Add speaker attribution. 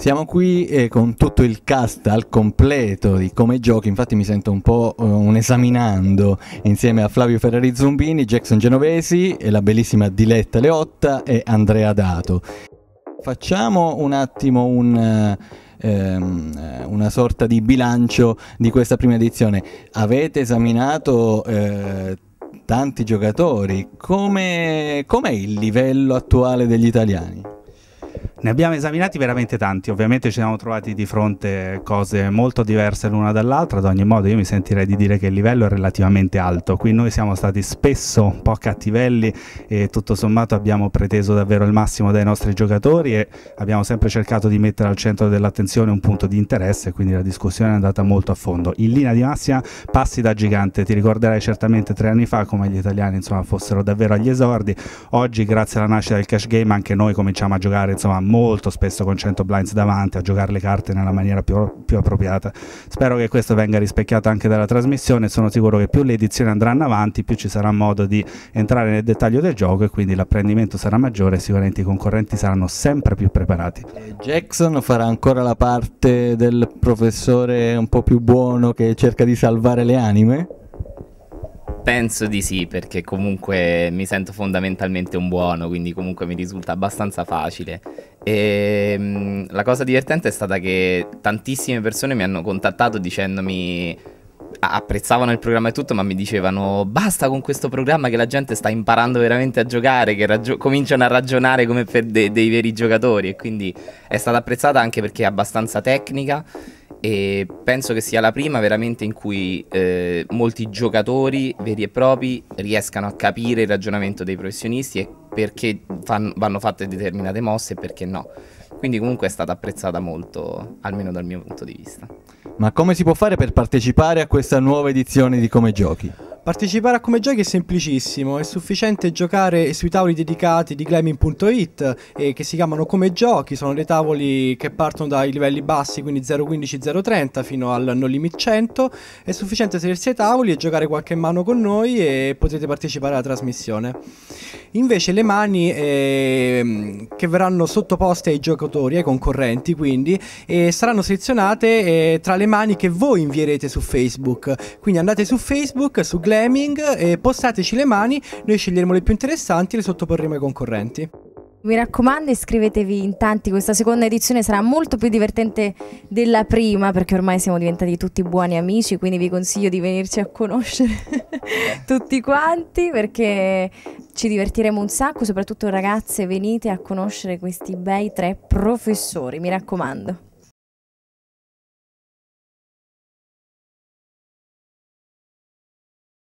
Speaker 1: Siamo qui eh, con tutto il cast al completo di Come Giochi, infatti mi sento un po' eh, un esaminando insieme a Flavio Ferrari Zumbini, Jackson Genovesi, la bellissima Diletta Leotta e Andrea Dato. Facciamo un attimo un, eh, ehm, eh, una sorta di bilancio di questa prima edizione. Avete esaminato... Eh, tanti giocatori,
Speaker 2: come, com'è il livello attuale degli italiani? Ne abbiamo esaminati veramente tanti, ovviamente ci siamo trovati di fronte cose molto diverse l'una dall'altra, ad ogni modo io mi sentirei di dire che il livello è relativamente alto, qui noi siamo stati spesso un po' cattivelli e tutto sommato abbiamo preteso davvero il massimo dai nostri giocatori e abbiamo sempre cercato di mettere al centro dell'attenzione un punto di interesse, quindi la discussione è andata molto a fondo. In linea di massima passi da gigante, ti ricorderai certamente tre anni fa come gli italiani insomma, fossero davvero agli esordi, oggi grazie alla nascita del cash game anche noi cominciamo a giocare insomma molto spesso con 100 blinds davanti a giocare le carte nella maniera più, più appropriata. Spero che questo venga rispecchiato anche dalla trasmissione, sono sicuro che più le edizioni andranno avanti, più ci sarà modo di entrare nel dettaglio del gioco e quindi l'apprendimento sarà maggiore e sicuramente i concorrenti saranno sempre più preparati.
Speaker 1: Jackson farà ancora la parte del professore un po' più buono che cerca di salvare le anime?
Speaker 3: Penso di sì, perché comunque mi sento fondamentalmente un buono, quindi comunque mi risulta abbastanza facile. E ehm, la cosa divertente è stata che tantissime persone mi hanno contattato dicendomi apprezzavano il programma e tutto, ma mi dicevano basta con questo programma che la gente sta imparando veramente a giocare, che raggi- cominciano a ragionare come per de- dei veri giocatori e quindi è stata apprezzata anche perché è abbastanza tecnica e penso che sia la prima veramente in cui eh, molti giocatori veri e propri riescano a capire il ragionamento dei professionisti e perché fan, vanno fatte determinate mosse e perché no. Quindi comunque è stata apprezzata molto, almeno dal mio punto di vista.
Speaker 1: Ma come si può fare per partecipare a questa nuova edizione di Come Giochi?
Speaker 3: Partecipare a Come Giochi è semplicissimo, è
Speaker 4: sufficiente giocare sui tavoli dedicati di gaming.it eh, che si chiamano Come Giochi, sono dei tavoli che partono dai livelli bassi, quindi 0.15-0.30 fino al No Limit 100, è sufficiente sedersi ai tavoli e giocare qualche mano con noi e potete partecipare alla trasmissione. Invece le mani eh, che verranno sottoposte ai giocatori, ai concorrenti quindi, eh, saranno selezionate eh, tra le mani che voi invierete su Facebook, quindi andate su Facebook, su Glam Fleming e postateci le mani, noi sceglieremo le più interessanti e le sottoporremo ai concorrenti.
Speaker 5: Mi raccomando iscrivetevi in tanti, questa seconda edizione sarà molto più divertente della prima perché ormai siamo diventati tutti buoni amici, quindi vi consiglio di venirci a conoscere tutti quanti perché ci divertiremo un sacco, soprattutto ragazze venite a conoscere questi bei tre professori, mi raccomando.